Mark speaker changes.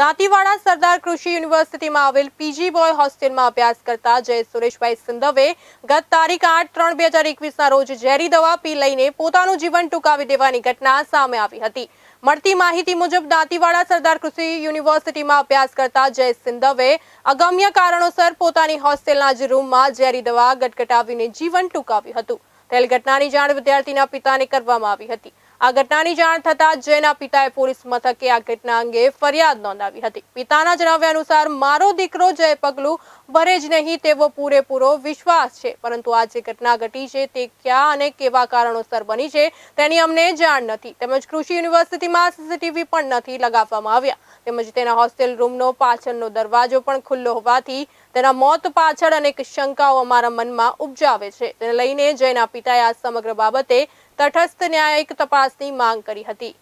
Speaker 1: દાંતીવાડા સરદાર કૃષિ યુનિવર્સિટીમાં આવેલ પીજી બોય હોસ્ટેલમાં અભ્યાસ કરતા જય સુરેશભાઈ સિંધવે ગત તારીખ આઠ ત્રણ બે હજાર એકવીસના રોજ ઝેરી દવા પી લઈને પોતાનું જીવન ટૂંકાવી દેવાની ઘટના સામે આવી હતી મળતી માહિતી મુજબ દાંતીવાડા સરદાર કૃષિ યુનિવર્સિટીમાં અભ્યાસ કરતા જય સિંધવે અગમ્ય કારણોસર પોતાની હોસ્ટેલના જ રૂમમાં ઝેરી દવા ગટગટાવીને જીવન ટૂંકાવ્યું હતું તેલ ઘટનાની જાણ વિદ્યાર્થીના પિતાને કરવામાં આવી હતી આ ઘટનાની જાણ થતાં જયના પિતાએ પોલીસ મથકે આ ઘટના અંગે ફરિયાદ નોંધાવી હતી પિતાના જણાવ્યા અનુસાર મારો દીકરો જય પગલું ભરે જ નહીં તેવો પૂરેપૂરો વિશ્વાસ છે પરંતુ આ જે ઘટના ઘટી છે તે ક્યાં અને કેવા કારણોસર બની છે તેની અમને જાણ નથી તેમજ કૃષિ યુનિવર્સિટીમાં સીસીટીવી પણ નથી લગાવવામાં આવ્યા તેમજ તેના હોસ્ટેલ રૂમનો પાછળનો દરવાજો પણ ખુલ્લો હોવાથી તેના મોત પાછળ અનેક શંકાઓ અમારા મનમાં ઉપજાવે છે તેને લઈને જયના પિતાએ આ સમગ્ર બાબતે તટસ્થ ન્યાયિક તપાસની માંગ કરી હતી